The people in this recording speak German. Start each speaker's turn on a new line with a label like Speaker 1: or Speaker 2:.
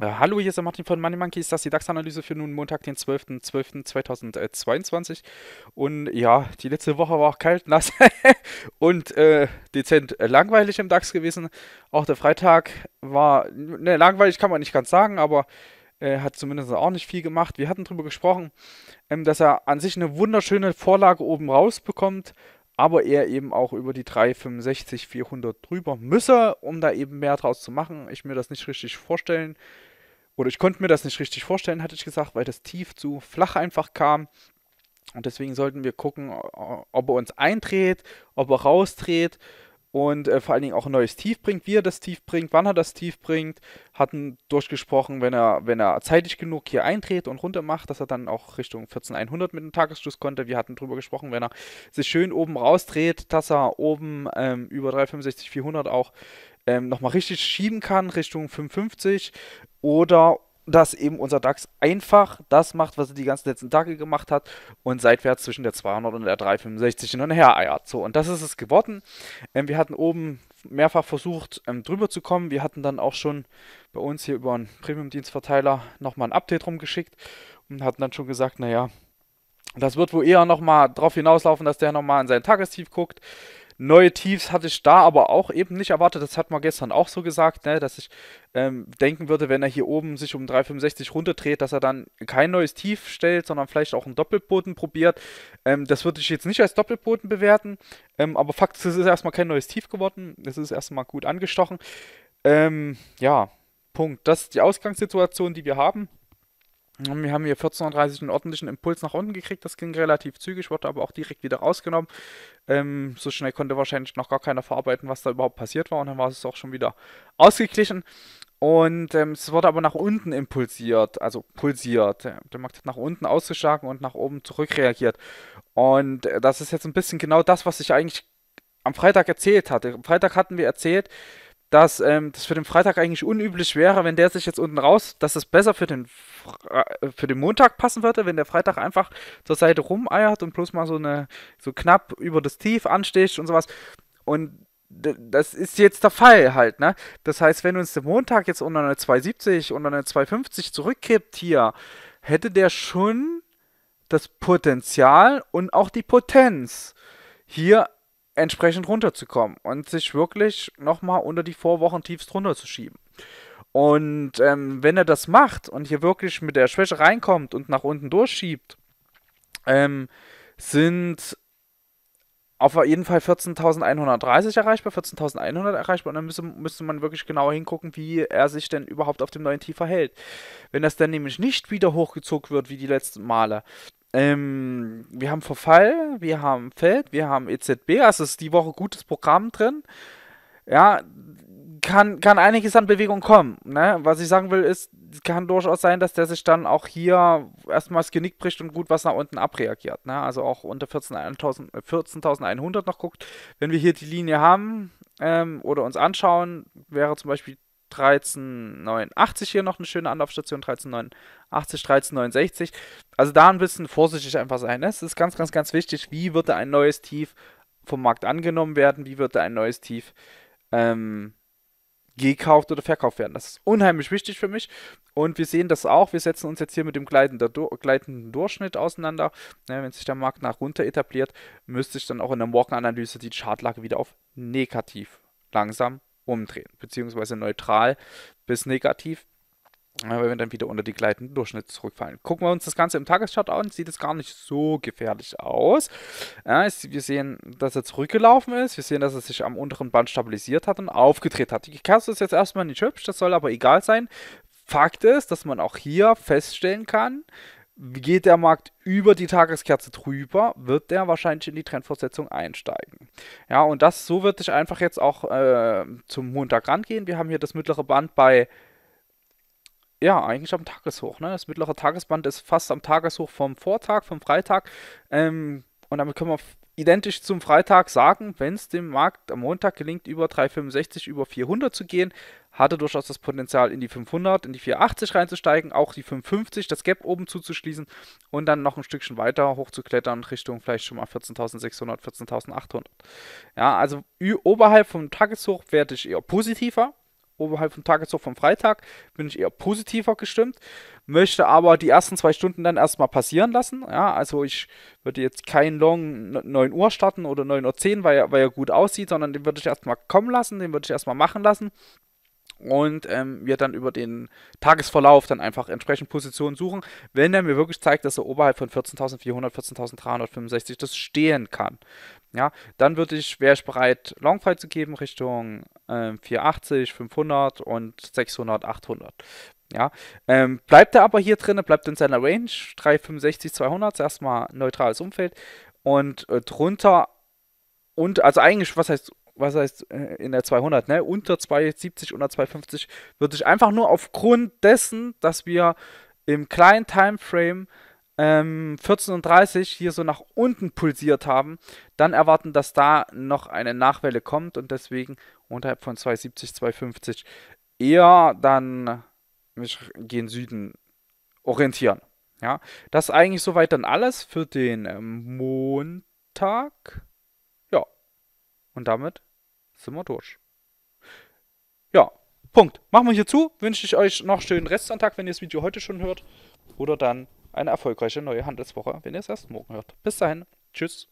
Speaker 1: Äh, hallo, hier ist der Martin von Money Monkeys. Das ist die DAX-Analyse für nun Montag, den 12.12.2022. Und ja, die letzte Woche war auch kalt, nass und äh, dezent langweilig im DAX gewesen. Auch der Freitag war, ne, langweilig kann man nicht ganz sagen, aber äh, hat zumindest auch nicht viel gemacht. Wir hatten darüber gesprochen, ähm, dass er an sich eine wunderschöne Vorlage oben rausbekommt aber er eben auch über die 365 400 drüber müsse, um da eben mehr draus zu machen. Ich mir das nicht richtig vorstellen oder ich konnte mir das nicht richtig vorstellen, hatte ich gesagt, weil das Tief zu flach einfach kam. Und deswegen sollten wir gucken, ob er uns eindreht, ob er rausdreht und äh, vor allen Dingen auch ein neues Tief bringt, wie er das Tief bringt, wann er das Tief bringt, hatten durchgesprochen, wenn er, wenn er zeitig genug hier eintritt und runter macht, dass er dann auch Richtung 14100 mit dem Tagesschluss konnte. Wir hatten darüber gesprochen, wenn er sich schön oben rausdreht, dass er oben ähm, über 365 400 auch ähm, nochmal richtig schieben kann Richtung 550 oder dass eben unser DAX einfach das macht, was er die ganzen letzten Tage gemacht hat und seitwärts zwischen der 200 und der 365 hin und her eiert. So, und das ist es geworden. Ähm, wir hatten oben mehrfach versucht, ähm, drüber zu kommen. Wir hatten dann auch schon bei uns hier über einen Premium-Dienstverteiler nochmal ein Update rumgeschickt und hatten dann schon gesagt, naja, das wird wohl eher nochmal drauf hinauslaufen, dass der nochmal in sein Tagestief guckt neue Tiefs hatte ich da aber auch eben nicht erwartet. Das hat man gestern auch so gesagt, ne, dass ich ähm, denken würde, wenn er hier oben sich um 3,65 runterdreht, dass er dann kein neues Tief stellt, sondern vielleicht auch einen Doppelboden probiert. Ähm, das würde ich jetzt nicht als Doppelboden bewerten, ähm, aber Fakt ist, es ist erstmal kein neues Tief geworden. Es ist erstmal gut angestochen. Ähm, ja, Punkt. Das ist die Ausgangssituation, die wir haben. Wir haben hier 14.30 Uhr einen ordentlichen Impuls nach unten gekriegt. Das ging relativ zügig, wurde aber auch direkt wieder rausgenommen. Ähm, so schnell konnte wahrscheinlich noch gar keiner verarbeiten, was da überhaupt passiert war. Und dann war es auch schon wieder ausgeglichen. Und ähm, es wurde aber nach unten impulsiert, also pulsiert. Der Markt hat nach unten ausgeschlagen und nach oben zurückreagiert. Und äh, das ist jetzt ein bisschen genau das, was ich eigentlich am Freitag erzählt hatte. Am Freitag hatten wir erzählt, dass ähm, das für den Freitag eigentlich unüblich wäre, wenn der sich jetzt unten raus, dass es besser für den, Fre äh, für den Montag passen würde, wenn der Freitag einfach zur Seite rumeiert und bloß mal so, eine, so knapp über das Tief ansticht und sowas. Und das ist jetzt der Fall halt, ne? Das heißt, wenn uns der Montag jetzt unter eine 270, unter eine 250 zurückkippt hier, hätte der schon das Potenzial und auch die Potenz, hier entsprechend runterzukommen und sich wirklich nochmal unter die Vorwochen tiefst runterzuschieben. Und ähm, wenn er das macht und hier wirklich mit der Schwäche reinkommt und nach unten durchschiebt, ähm, sind auf jeden Fall 14.130 erreichbar, 14.100 erreichbar und dann müsste, müsste man wirklich genauer hingucken, wie er sich denn überhaupt auf dem neuen Tief verhält. Wenn das dann nämlich nicht wieder hochgezogen wird wie die letzten Male, ähm, wir haben Verfall, wir haben Feld, wir haben EZB, also ist die Woche gutes Programm drin. Ja, kann, kann einiges an Bewegung kommen. Ne? Was ich sagen will, ist, kann durchaus sein, dass der sich dann auch hier erstmal das Genick bricht und gut was nach unten abreagiert. Ne? Also auch unter 14.100 14 äh, noch guckt. Wenn wir hier die Linie haben ähm, oder uns anschauen, wäre zum Beispiel 1389 hier noch eine schöne Anlaufstation, 1389, 1369. Also da ein bisschen vorsichtig einfach sein. Ne? Es ist ganz, ganz, ganz wichtig, wie wird da ein neues Tief vom Markt angenommen werden, wie wird da ein neues Tief ähm, gekauft oder verkauft werden. Das ist unheimlich wichtig für mich. Und wir sehen das auch. Wir setzen uns jetzt hier mit dem gleitenden Durchschnitt auseinander. Ne, wenn sich der Markt nach runter etabliert, müsste ich dann auch in der Morgenanalyse die Chartlage wieder auf negativ langsam umdrehen, beziehungsweise neutral bis negativ, äh, weil wir dann wieder unter die gleitenden Durchschnitte zurückfallen. Gucken wir uns das Ganze im Tageschart an, sieht es gar nicht so gefährlich aus. Ja, wir sehen, dass er zurückgelaufen ist, wir sehen, dass er sich am unteren Band stabilisiert hat und aufgedreht hat. Die Kerze ist jetzt erstmal nicht hübsch, das soll aber egal sein. Fakt ist, dass man auch hier feststellen kann, geht der Markt über die Tageskerze drüber, wird der wahrscheinlich in die Trendfortsetzung einsteigen. Ja, und das so wird sich einfach jetzt auch äh, zum Montag rangehen. Wir haben hier das mittlere Band bei ja, eigentlich am Tageshoch. Ne? Das mittlere Tagesband ist fast am Tageshoch vom Vortag, vom Freitag. Ähm, und damit können wir identisch zum Freitag sagen, wenn es dem Markt am Montag gelingt, über 365, über 400 zu gehen, hatte durchaus das Potenzial, in die 500, in die 480 reinzusteigen, auch die 550, das Gap oben zuzuschließen und dann noch ein Stückchen weiter hochzuklettern Richtung vielleicht schon mal 14.600, 14.800. Ja, also oberhalb vom Tageshoch werde ich eher positiver, oberhalb vom Tageshof vom Freitag bin ich eher positiver gestimmt, möchte aber die ersten zwei Stunden dann erstmal passieren lassen. Ja, also ich würde jetzt keinen Long 9 Uhr starten oder 9 Uhr 10, weil, weil er gut aussieht, sondern den würde ich erstmal kommen lassen, den würde ich erstmal machen lassen und ähm, wir dann über den Tagesverlauf dann einfach entsprechend Positionen suchen, wenn er mir wirklich zeigt, dass er oberhalb von 14.400, 14.365 das stehen kann. Ja, dann würde ich, wäre ich bereit, Longfall zu geben Richtung äh, 480, 500 und 600, 800. Ja, ähm, bleibt er aber hier drin, bleibt in seiner Range 365, 200, erstmal neutrales Umfeld und äh, drunter und also eigentlich, was heißt was heißt äh, in der 200, ne? Unter 270, unter 250 würde ich einfach nur aufgrund dessen, dass wir im kleinen Timeframe ähm, 14 und hier so nach unten pulsiert haben, dann erwarten, dass da noch eine Nachwelle kommt und deswegen unterhalb von 270, 250 eher dann mich gehen Süden orientieren. Ja, das ist eigentlich soweit dann alles für den ähm, Montag. Ja, und damit sind wir durch. Ja, Punkt. Machen wir hier zu. Wünsche ich euch noch schönen Rest Restsonntag, wenn ihr das Video heute schon hört. Oder dann eine erfolgreiche neue Handelswoche, wenn ihr es erst morgen hört. Bis dahin, tschüss.